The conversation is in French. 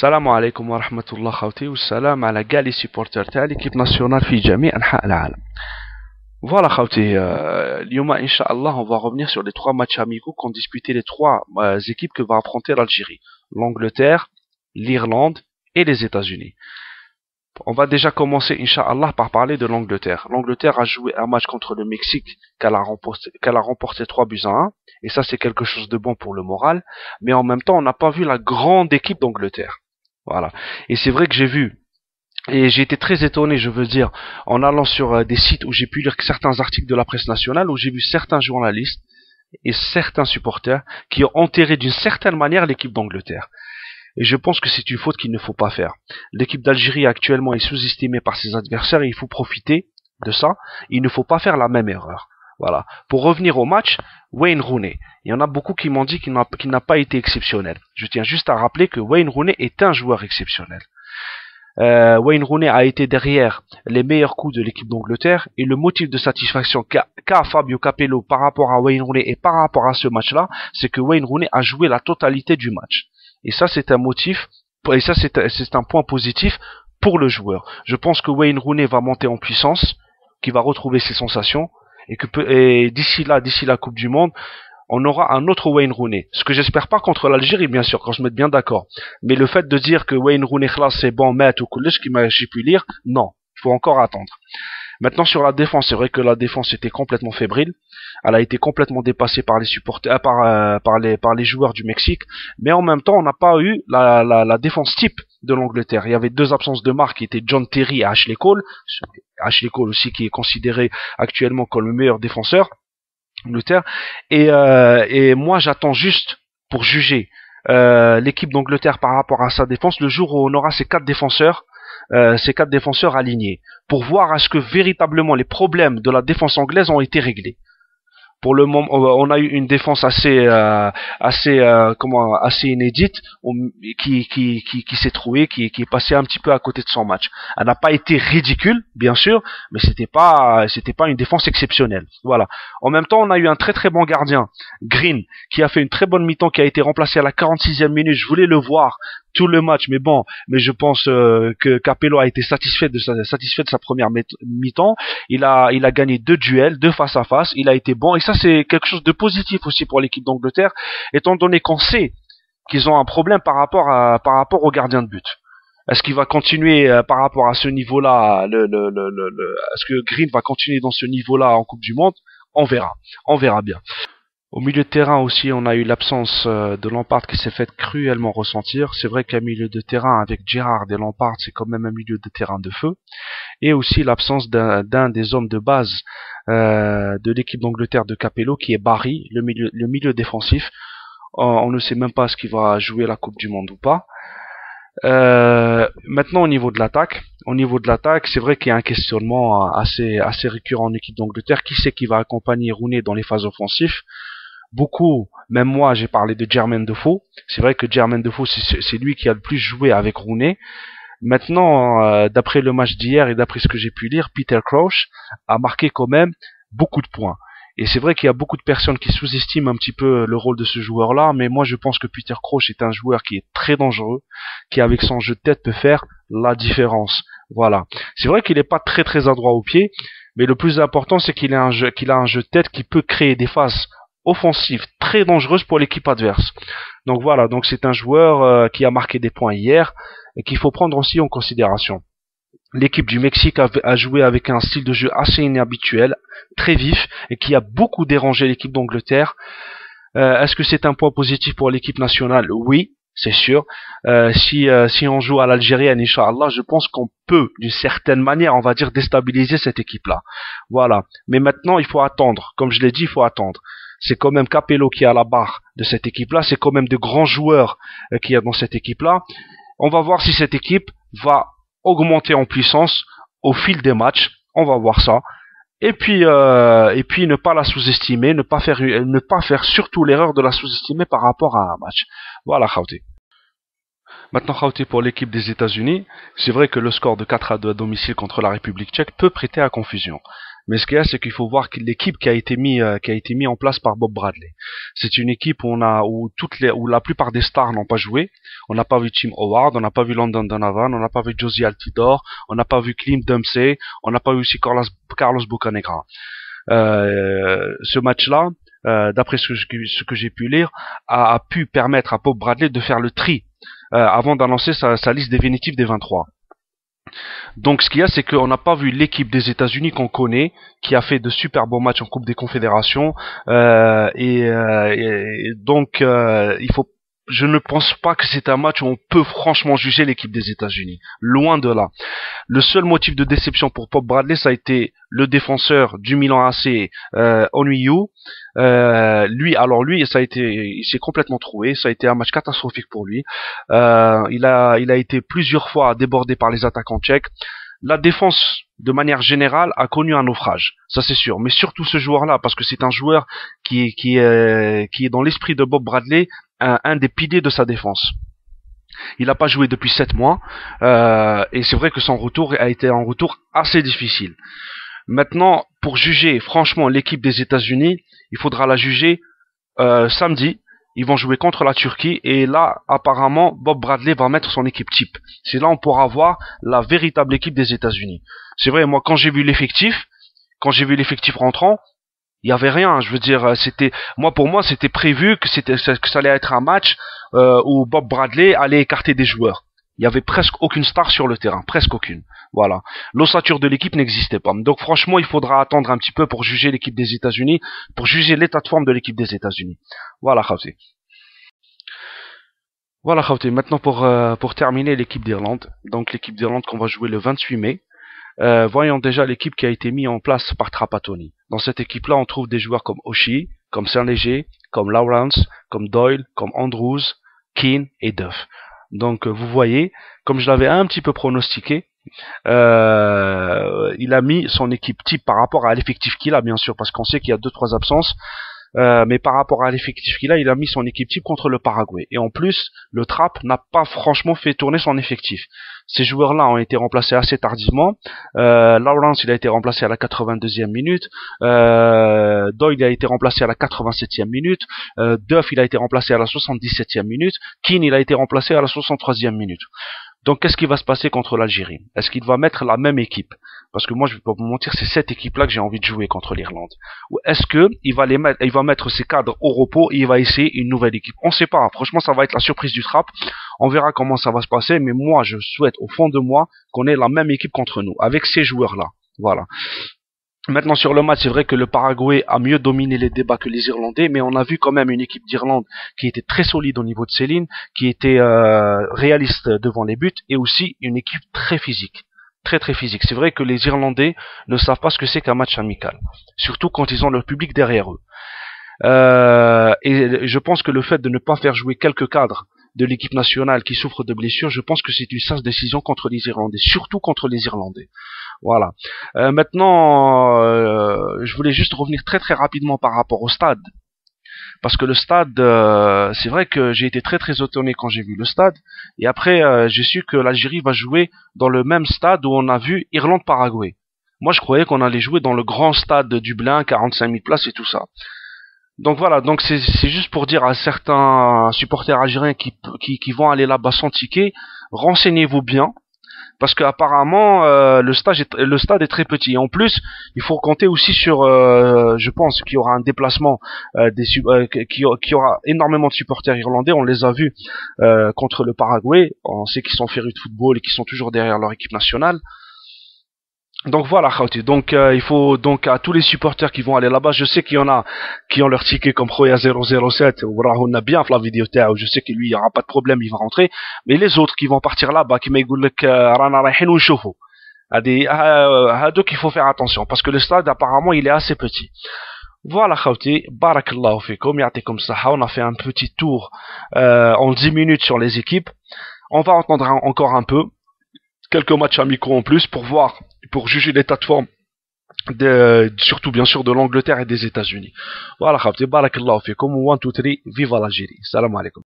Salam alaikum wa rahmatullah Wa salam على la Supporter supporter تاع ليكيب ناسيونال في جميع أنحاء Voilà, Khawti. Euh, on va revenir sur les trois matchs amicaux qu'ont disputé les trois euh, équipes que va affronter l'Algérie. L'Angleterre, l'Irlande et les États-Unis. On va déjà commencer, Inch'Allah, par parler de l'Angleterre. L'Angleterre a joué un match contre le Mexique qu'elle a, a, remporté 3 buts à 1. Et ça, c'est quelque chose de bon pour le moral. Mais en même temps, on n'a pas vu la grande équipe d'Angleterre. Voilà. Et c'est vrai que j'ai vu et j'ai été très étonné, je veux dire, en allant sur euh, des sites où j'ai pu lire certains articles de la presse nationale, où j'ai vu certains journalistes et certains supporters qui ont enterré d'une certaine manière l'équipe d'Angleterre et je pense que c'est une faute qu'il ne faut pas faire. L'équipe d'Algérie actuellement est sous-estimée par ses adversaires et il faut profiter de ça. Il ne faut pas faire la même erreur. Voilà. Pour revenir au match, Wayne Rooney. Il y en a beaucoup qui m'ont dit qu'il n'a pas été exceptionnel. Je tiens juste à rappeler que Wayne Rooney est un joueur exceptionnel. Euh, Wayne Rooney a été derrière les meilleurs coups de l'équipe d'Angleterre et le motif de satisfaction qu'a Fabio Capello par rapport à Wayne Rooney et par rapport à ce match-là, c'est que Wayne Rooney a joué la totalité du match. Et ça, c'est un motif, et ça, c'est un point positif pour le joueur. Je pense que Wayne Rooney va monter en puissance, qu'il va retrouver ses sensations, et que d'ici là, d'ici la Coupe du Monde, on aura un autre Wayne Rooney. Ce que j'espère pas contre l'Algérie, bien sûr, quand je mets bien d'accord. Mais le fait de dire que Wayne Rooney, c'est bon, maître, ou que ce qui m'a pu lire, non. Il faut encore attendre. Maintenant sur la défense, c'est vrai que la défense était complètement fébrile. Elle a été complètement dépassée par les supporters, euh, par, euh, par, les, par les joueurs du Mexique. Mais en même temps, on n'a pas eu la, défense type de l'Angleterre. Il y avait deux absences de marque qui étaient John Terry et Ashley Cole. Ashley Cole aussi qui est considéré actuellement comme le meilleur défenseur d'Angleterre. Et, euh, et moi, j'attends juste pour juger l'équipe d'Angleterre par rapport à sa défense le jour où on aura ses quatre défenseurs euh, ces quatre défenseurs alignés, pour voir à ce que véritablement les problèmes de la défense anglaise ont été réglés. Pour le moment, euh, on a eu une défense assez, euh, assez, comment, assez inédite, qui, qui, qui, s'est trouée, qui, qui est passée un petit peu à côté de son match. Elle n'a pas été ridicule, bien sûr, mais c'était pas, c'était pas une défense exceptionnelle. Voilà. En même temps, on a eu un très très bon gardien, Green, qui a fait une très bonne mi-temps, qui a été remplacé à la 46e minute. Je voulais le voir tout le match. Mais bon, mais je pense euh, que Capello a été satisfait de sa, satisfait de sa première mi-temps. Il a, il a gagné deux duels, deux face à face. Il a été bon. Et ça, c'est quelque chose de positif aussi pour l'équipe d'Angleterre, étant donné qu'on sait qu'ils ont un problème par rapport à, par rapport au gardien de but. Est-ce qu'il va continuer euh, par rapport à ce niveau-là Est-ce que Green va continuer dans ce niveau-là en Coupe du Monde On verra. On verra bien. Au milieu de terrain aussi, on a eu l'absence euh, de Lampard qui s'est faite cruellement ressentir. C'est vrai qu'un milieu de terrain avec Gérard et Lampard, c'est quand même un milieu de terrain de feu. Et aussi l'absence d'un des hommes de base euh, de l'équipe d'Angleterre de Capello, qui est Barry, le milieu, le milieu défensif. on ne sait même pas ce qu'il va jouer la Coupe du Monde ou pas. Euh, maintenant au niveau de l'attaque, au niveau de l'attaque, c'est vrai qu'il y a un questionnement assez assez récurrent en équipe d'Angleterre. Qui c'est qui va accompagner Rooney dans les phases offensives beaucoup, même moi, j'ai parlé de Jermaine Defoe. C'est vrai que Jermaine Defoe, c'est lui qui a le plus joué avec Rooney. Maintenant, euh, d'après le match d'hier et d'après ce que j'ai pu lire, Peter Crouch a marqué quand même beaucoup de points. Et c'est vrai qu'il y a beaucoup de personnes qui sous-estiment un petit peu le rôle de ce joueur-là, mais moi je pense que Peter Crouch est un joueur qui est très dangereux, qui avec son jeu de tête peut faire la différence. Voilà. C'est vrai qu'il n'est pas très très adroit au pied, mais le plus important c'est qu'il a un jeu, qu'il a un jeu de tête qui peut créer des phases offensive très dangereuse pour l'équipe adverse. Donc voilà, donc c'est un joueur euh, qui a marqué des points hier et qu'il faut prendre aussi en considération. L'équipe du Mexique a, joué avec un style de jeu assez inhabituel, très vif et qui a beaucoup dérangé l'équipe d'Angleterre. Euh, est-ce que c'est un point positif pour l'équipe nationale Oui, c'est sûr. Euh, si, si on joue à l'Algérienne, Inch'Allah, je pense qu'on peut, d'une certaine manière, on va dire, déstabiliser cette équipe-là. Voilà. Mais maintenant, il faut attendre. Comme je l'ai dit, il faut attendre c'est quand même Capello qui a à la barre de cette équipe-là, c'est quand même de grands joueurs qui euh, qu'il y a dans cette équipe-là. On va voir si cette équipe va augmenter en puissance au fil des matchs. On va voir ça. Et puis, euh, et puis ne pas la sous-estimer, ne pas faire, surtout l'erreur de la sous-estimer par rapport à un match. Voilà, Khawti. Maintenant, Khawti pour l'équipe des États-Unis. C'est vrai que le score de 4 à 2 à domicile contre la République tchèque peut prêter à confusion. Mais ce qu'il y a, c'est qu'il faut voir l'équipe qui a été mise euh, qui a été mis en place par Bob Bradley. C'est une équipe où on a où toutes les où la plupart des stars n'ont pas joué. On n'a pas vu Tim Howard, on n'a pas vu London Donovan, on n'a pas vu Josie Altidore, on n'a pas vu Clint Dempsey, on n'a pas vu aussi Carlos, Carlos Bocanegra. Euh, ce match-là, euh, d'après ce que, j'ai pu lire, a, pu permettre à Bob Bradley de faire le tri avant d'annoncer sa, sa liste définitive des 23. Donc ce qu'il y a, c'est qu'on n'a pas vu l'équipe des États-Unis qu'on connaît, qui a fait de super bons matchs en Coupe des Confédérations. Euh, euh, et, donc euh, il faut je ne pense pas que c'est un match où on peut franchement juger l'équipe des États-Unis. Loin de là. Le seul motif de déception pour Bob Bradley, ça a été le défenseur du Milan AC, euh, Yu. Euh, lui, alors lui, ça a été, il s'est complètement trouvé. Ça a été un match catastrophique pour lui. Euh, il a, il a été plusieurs fois débordé par les attaquants tchèques. La défense, de manière générale, a connu un naufrage, ça c'est sûr. Mais surtout ce joueur-là, parce que c'est un joueur qui qui est, euh, qui est dans l'esprit de Bob Bradley, un, des piliers de sa défense. Il n'a pas joué depuis 7 mois euh, et c'est vrai que son retour a été un retour assez difficile. Maintenant, pour juger franchement l'équipe des États-Unis, il faudra la juger euh, samedi. Ils vont jouer contre la Turquie et là, apparemment, Bob Bradley va mettre son équipe type. C'est là on pourra voir la véritable équipe des États-Unis. C'est vrai, moi quand j'ai vu l'effectif, quand j'ai vu l'effectif rentrant, il n'y avait rien. Je veux dire, euh, c'était moi pour moi c'était prévu que c'était que ça allait être un match euh, où Bob Bradley allait écarter des joueurs. Il y avait presque aucune star sur le terrain, presque aucune. Voilà, l'ossature de l'équipe n'existait pas. Donc franchement, il faudra attendre un petit peu pour juger l'équipe des États-Unis, pour juger l'état de forme de l'équipe des États-Unis. Voilà, Khawti. Voilà, Khawti. Maintenant pour euh, pour terminer l'équipe d'Irlande. Donc l'équipe d'Irlande qu'on va jouer le 28 mai. Euh, voyons déjà l'équipe qui a été mise en place par Trapatoni. Dans cette équipe-là, on trouve des joueurs comme Oshi, comme Saint-Léger, comme Lawrence, comme Doyle, comme Andrews, Keane et Duff. Donc euh, vous voyez, comme je l'avais un petit peu pronostiqué, euh, il a mis son équipe type par rapport à l'effectif qu'il a, bien sûr, parce qu'on sait qu'il y a deux trois absences. mais par rapport à l'effectif qu'il a, il a mis son équipe type contre le Paraguay. Et en plus, le Trap n'a pas franchement fait tourner son effectif. Ces joueurs-là ont été remplacés assez tardivement. Euh, Lawrence, il a été remplacé à la 82e minute. Euh, Doyle a été remplacé à la 87e minute. Euh, Duff, il a été remplacé à la 77e minute. Keane, il a été remplacé à la 63e minute. Donc qu'est-ce qui va se passer contre l'Algérie Est-ce qu'il va mettre la même équipe Parce que moi, je vais pas vous mentir, c'est cette équipe-là que j'ai envie de jouer contre l'Irlande. Ou est-ce que il va les mettre, il va mettre ses cadres au repos et il va essayer une nouvelle équipe On ne sait pas. Hein. Franchement, ça va être la surprise du trap. On verra comment ça va se passer. Mais moi, je souhaite au fond de moi qu'on ait la même équipe contre nous avec ces joueurs-là. Voilà. Maintenant sur le match, c'est vrai que le Paraguay a mieux dominé les débats que les Irlandais, mais on a vu quand même une équipe d'Irlande qui était très solide au niveau de Céline, qui était euh, réaliste devant les buts et aussi une équipe très physique. Très très physique. C'est vrai que les Irlandais ne savent pas ce que c'est qu'un match amical, surtout quand ils ont leur public derrière eux. Euh, et je pense que le fait de ne pas faire jouer quelques cadres de l'équipe nationale qui souffre de blessures, je pense que c'est une sage décision contre les Irlandais, surtout contre les Irlandais. Voilà. Euh, maintenant, euh, je voulais juste revenir très très rapidement par rapport au stade. Parce que le stade, euh, c'est vrai que j'ai été très très étonné quand j'ai vu le stade. Et après, j'ai su que l'Algérie va jouer dans le même stade où on a vu Irlande-Paraguay. Moi, je croyais qu'on allait jouer dans le grand stade de Dublin, 45 000 places et tout ça. Donc voilà, donc c'est juste pour dire à certains supporters algériens qui vont aller là-bas sans ticket, renseignez-vous bien, parce qu'apparemment euh, le, le stade est très petit. Et en plus, il faut compter aussi sur, euh, je pense, qu'il y aura un déplacement euh, des qui, aura énormément de supporters irlandais. On les a vus contre le Paraguay. On sait qu'ils sont férus de football et qu'ils sont toujours derrière leur équipe nationale donc voilà, khawti. Donc euh, il faut donc à tous les supporters qui vont aller là-bas, je sais qu'il y en a qui ont leur ticket comme Khoya 007 ou on a bien la vidéo je sais que lui il y aura pas de problème, il va rentrer, mais les autres qui vont partir là-bas qui que euh, rana rahin ou des euh, deux qu'il faut faire attention parce que le stade apparemment il est assez petit. Voilà Khaoti, barakallahu comme ça. on a fait un petit tour en 10 minutes sur les équipes. On va entendre encore un peu quelques matchs amicaux en plus pour voir, pour juger l'état de forme de, surtout bien sûr de l'Angleterre et des États-Unis. Voilà, barakallahu fikum, 1, 2, 3, vive l'Algérie. Salam alaikum.